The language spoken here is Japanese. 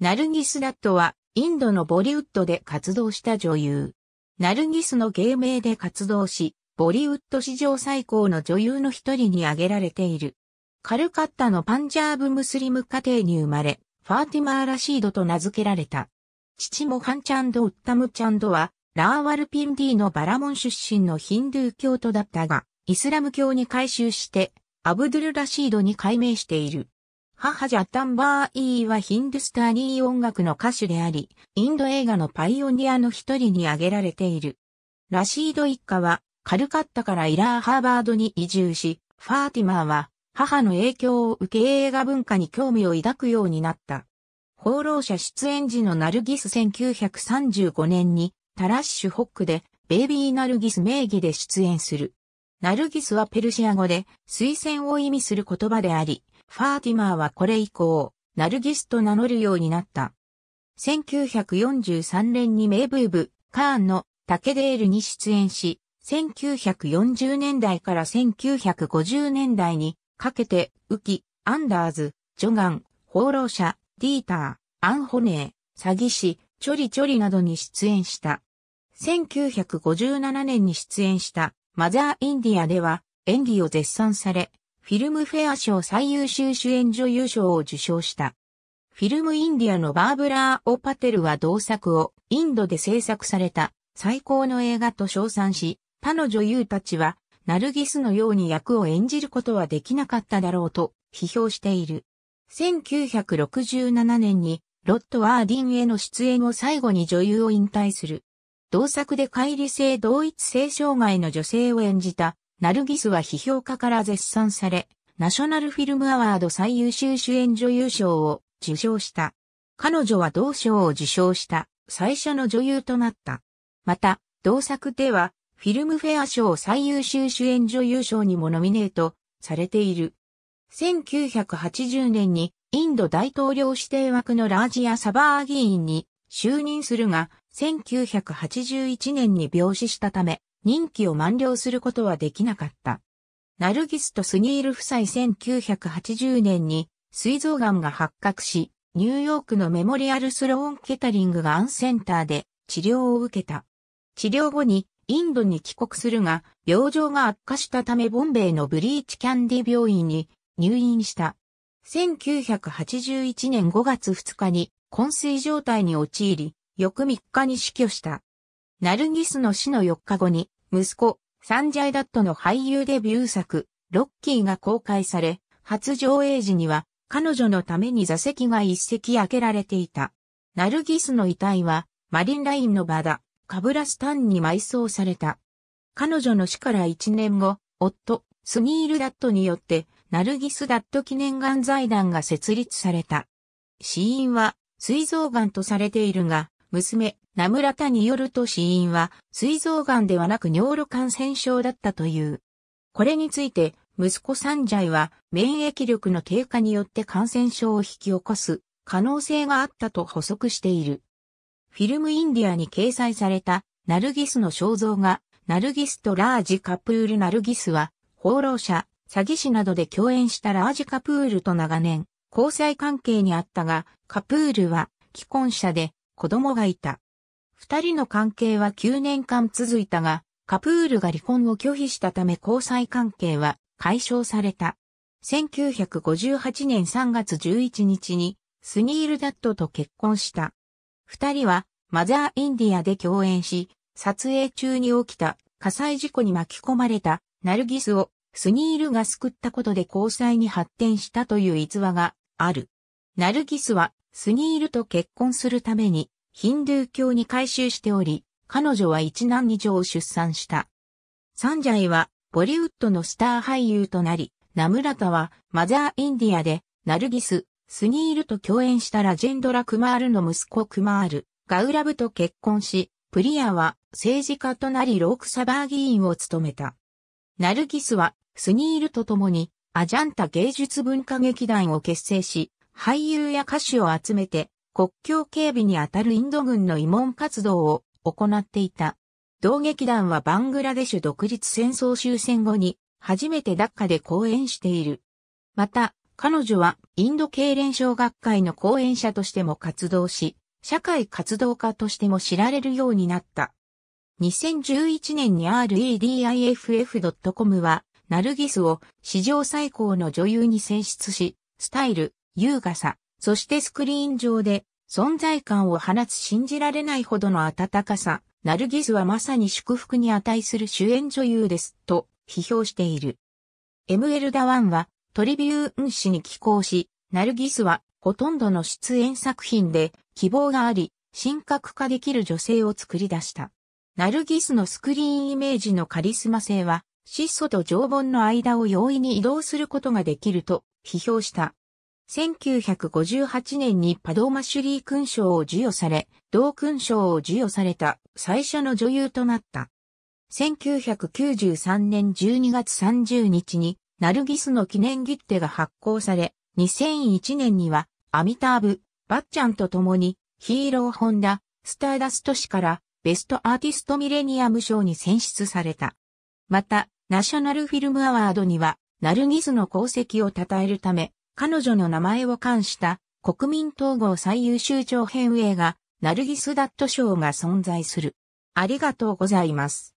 ナルギス・ラットは、インドのボリウッドで活動した女優。ナルギスの芸名で活動し、ボリウッド史上最高の女優の一人に挙げられている。カルカッタのパンジャーブ・ムスリム家庭に生まれ、ファーティマー・ラシードと名付けられた。父もハンチャンド・ウッタムチャンドは、ラーワルピンディのバラモン出身のヒンドゥー教徒だったが、イスラム教に改宗して、アブドゥル・ラシードに改名している。母ジャッタンバー・イーはヒンドゥスタニー音楽の歌手であり、インド映画のパイオニアの一人に挙げられている。ラシード一家は、カルカッタからイラーハーバードに移住し、ファーティマーは、母の影響を受け映画文化に興味を抱くようになった。放浪者出演時のナルギス1935年に、タラッシュホックで、ベイビーナルギス名義で出演する。ナルギスはペルシア語で、推薦を意味する言葉であり、ファーティマーはこれ以降、ナルギスと名乗るようになった。1943年に名ブーブ、カーンのタケデールに出演し、1940年代から1950年代にかけて、ウキ、アンダーズ、ジョガン、放浪者、ディーター、アンホネー、詐欺師、チョリチョリなどに出演した。1957年に出演したマザー・インディアでは演技を絶賛され、フィルムフェア賞最優秀主演女優賞を受賞した。フィルムインディアのバーブラー・オパテルは同作をインドで制作された最高の映画と称賛し、他の女優たちはナルギスのように役を演じることはできなかっただろうと批評している。1967年にロット・ワーディンへの出演を最後に女優を引退する。同作で乖離性同一性障害の女性を演じた、ナルギスは批評家から絶賛され、ナショナルフィルムアワード最優秀主演女優賞を受賞した。彼女は同賞を受賞した最初の女優となった。また、同作では、フィルムフェア賞最優秀主演女優賞にもノミネートされている。1980年にインド大統領指定枠のラージア・サバー議員に就任するが、1981年に病死したため、任期を満了することはできなかった。ナルギスとスニール夫妻1980年に、膵臓んが発覚し、ニューヨークのメモリアルスローンケタリングがアンセンターで治療を受けた。治療後にインドに帰国するが、病状が悪化したためボンベイのブリーチキャンディ病院に入院した。1981年5月2日に昏睡状態に陥り、翌3日に死去した。ナルギスの死の4日後に、息子、サンジャイダットの俳優デビュー作、ロッキーが公開され、初上映時には、彼女のために座席が一席開けられていた。ナルギスの遺体は、マリンラインの場だ、カブラスタンに埋葬された。彼女の死から1年後、夫、スニール・ダットによって、ナルギス・ダット記念岩財団が設立された。死因は、膵臓がとされているが、娘、名村田によると死因は、膵臓癌ではなく尿路感染症だったという。これについて、息子サンジャイは、免疫力の低下によって感染症を引き起こす可能性があったと補足している。フィルムインディアに掲載された、ナルギスの肖像画、ナルギスとラージ・カプール・ナルギスは、放浪者、詐欺師などで共演したラージ・カプールと長年、交際関係にあったが、カプールは、既婚者で、子供がいた。二人の関係は9年間続いたが、カプールが離婚を拒否したため交際関係は解消された。1958年3月11日にスニールダットと結婚した。二人はマザーインディアで共演し、撮影中に起きた火災事故に巻き込まれたナルギスをスニールが救ったことで交際に発展したという逸話がある。ナルギスはスニールと結婚するためにヒンドゥー教に改宗しており、彼女は一男二女を出産した。サンジャイはボリウッドのスター俳優となり、ナムラタはマザーインディアでナルギス、スニールと共演したラジェンドラ・クマールの息子クマール、ガウラブと結婚し、プリアは政治家となりロークサバー議員を務めた。ナルギスはスニールと共にアジャンタ芸術文化劇団を結成し、俳優や歌手を集めて国境警備にあたるインド軍の慰問活動を行っていた。同劇団はバングラデシュ独立戦争終戦後に初めてダッカで講演している。また、彼女はインド経連小学会の講演者としても活動し、社会活動家としても知られるようになった。2011年に rediff.com は、ナルギスを史上最高の女優に選出し、スタイル、優雅さ、そしてスクリーン上で存在感を放つ信じられないほどの温かさ、ナルギスはまさに祝福に値する主演女優です、と批評している。エルダワンはトリビューン誌に寄稿し、ナルギスはほとんどの出演作品で希望があり、神格化できる女性を作り出した。ナルギスのスクリーンイメージのカリスマ性は、質素と常盆の間を容易に移動することができると批評した。1958年にパドーマシュリー勲章を授与され、同勲章を授与された最初の女優となった。1993年12月30日に、ナルギスの記念切手が発行され、2001年には、アミターブ、バッチャンと共に、ヒーローホンダ、スターダスト氏から、ベストアーティストミレニアム賞に選出された。また、ナショナルフィルムアワードには、ナルギスの功績を称えるため、彼女の名前を冠した国民統合最優秀長編映画、ナルギス・ダット賞が存在する。ありがとうございます。